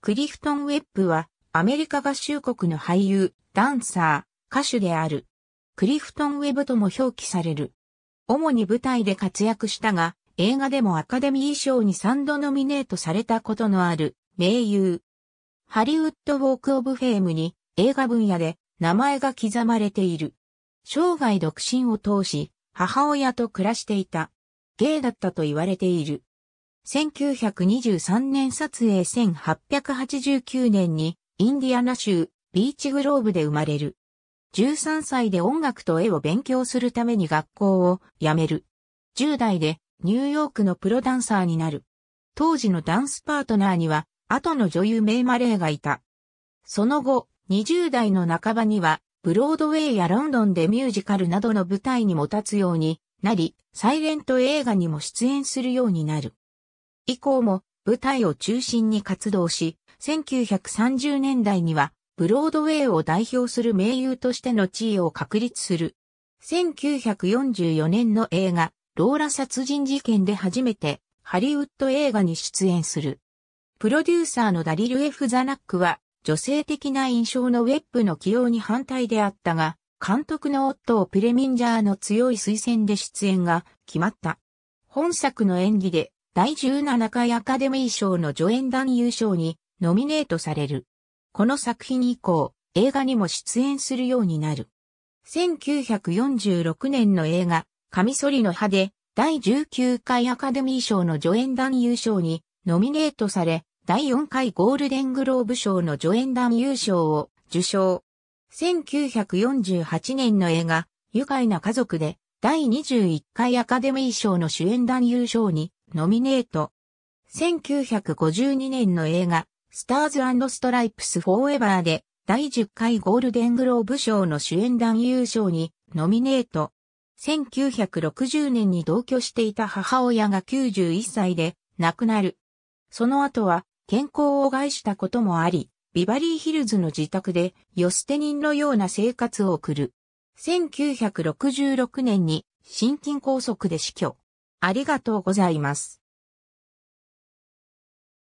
クリフトン・ウェップは、アメリカ合衆国の俳優、ダンサー、歌手である。クリフトン・ウェブとも表記される。主に舞台で活躍したが、映画でもアカデミー賞に3度ノミネートされたことのある名優。ハリウッド・ウォーク・オブ・フェームに映画分野で名前が刻まれている。生涯独身を通し、母親と暮らしていた。ゲイだったと言われている。1923年撮影1889年にインディアナ州ビーチグローブで生まれる。13歳で音楽と絵を勉強するために学校を辞める。10代でニューヨークのプロダンサーになる。当時のダンスパートナーには後の女優メイマレーがいた。その後、20代の半ばにはブロードウェイやロンドンでミュージカルなどの舞台にも立つようになり、サイレント映画にも出演するようになる。以降も舞台を中心に活動し、1930年代にはブロードウェイを代表する名優としての地位を確立する。1944年の映画、ローラ殺人事件で初めてハリウッド映画に出演する。プロデューサーのダリル・エフザナックは、女性的な印象のウェップの起用に反対であったが、監督の夫をプレミンジャーの強い推薦で出演が決まった。本作の演技で第17回アカデミー賞の助演男優賞にノミネートされる。この作品以降、映画にも出演するようになる。1946年の映画、カミソリの葉で、第19回アカデミー賞の助演男優賞にノミネートされ、第4回ゴールデングローブ賞の助演男優賞を受賞。1948年の映画、愉快な家族で、第21回アカデミー賞の主演男優賞にノミネート。1952年の映画、スターズストライプスフォーエバーで、第10回ゴールデングローブ賞の主演男優賞に、ノミネート。1960年に同居していた母親が91歳で、亡くなる。その後は、健康を害したこともあり、ビバリーヒルズの自宅で、ヨステニンのような生活を送る。1966年に、心筋梗塞で死去。ありがとうございます。